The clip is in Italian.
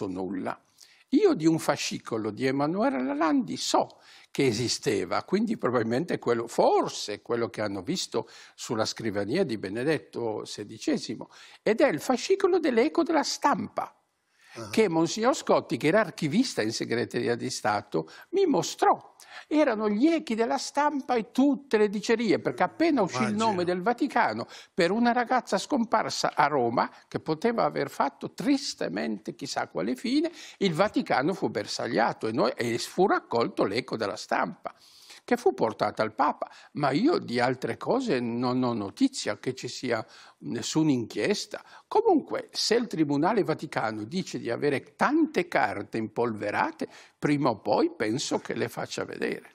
so nulla. Io di un fascicolo di Emanuele Lalandi so che esisteva, quindi probabilmente quello, forse quello che hanno visto sulla scrivania di Benedetto XVI, ed è il fascicolo dell'eco della stampa Ah. che Monsignor Scotti, che era archivista in segreteria di Stato, mi mostrò. Erano gli echi della stampa e tutte le dicerie, perché appena uscì Immagino. il nome del Vaticano per una ragazza scomparsa a Roma, che poteva aver fatto tristemente chissà quale fine, il Vaticano fu bersagliato e, noi, e fu raccolto l'eco della stampa che fu portata al Papa, ma io di altre cose non ho notizia che ci sia nessuna inchiesta. Comunque, se il Tribunale Vaticano dice di avere tante carte impolverate, prima o poi penso che le faccia vedere.